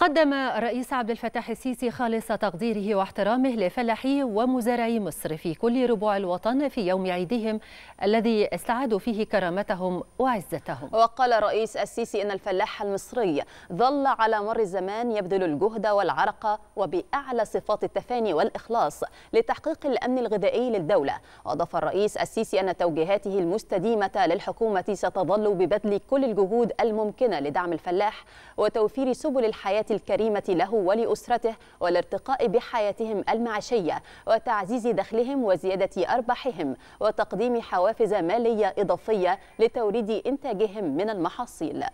قدم الرئيس عبد الفتاح السيسي خالص تقديره واحترامه لفلاحي ومزارعي مصر في كل ربوع الوطن في يوم عيدهم الذي استعادوا فيه كرامتهم وعزتهم وقال رئيس السيسي أن الفلاح المصري ظل على مر الزمان يبذل الجهد والعرق وبأعلى صفات التفاني والإخلاص لتحقيق الأمن الغذائي للدولة وأضاف الرئيس السيسي أن توجيهاته المستديمة للحكومة ستظل ببذل كل الجهود الممكنة لدعم الفلاح وتوفير سبل الحياة الكريمة له ولأسرته والارتقاء بحياتهم المعيشية وتعزيز دخلهم وزيادة أرباحهم وتقديم حوافز مالية إضافية لتوريد إنتاجهم من المحاصيل